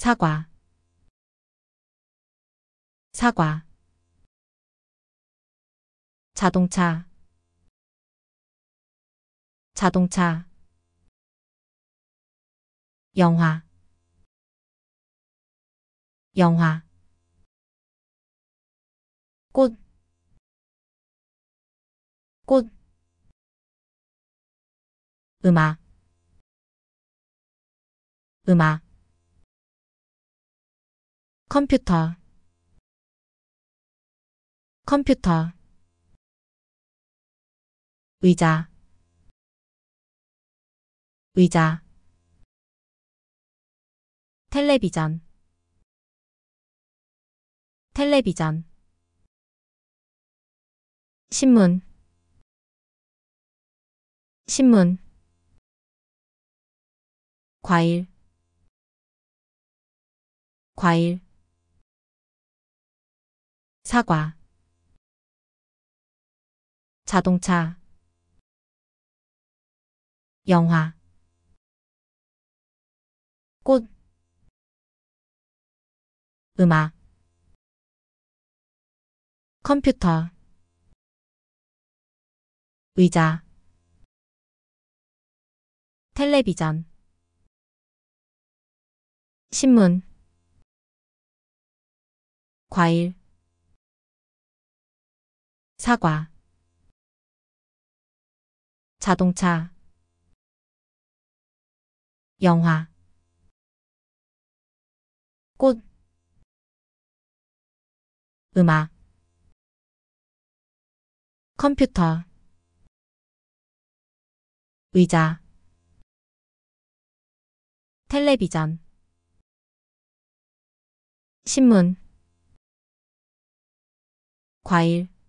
사과 사과 자동차 자동차 영화 영화 꽃, 꽃, 음악, 음악. 컴퓨터 컴퓨터 의자 의자 텔레비전 텔레비전 신문 신문 과일 과일 사과 자동차 영화 꽃 음악 컴퓨터 의자 텔레비전 신문 과일 사과 자동차 영화 꽃 음악 컴퓨터 의자 텔레비전 신문 과일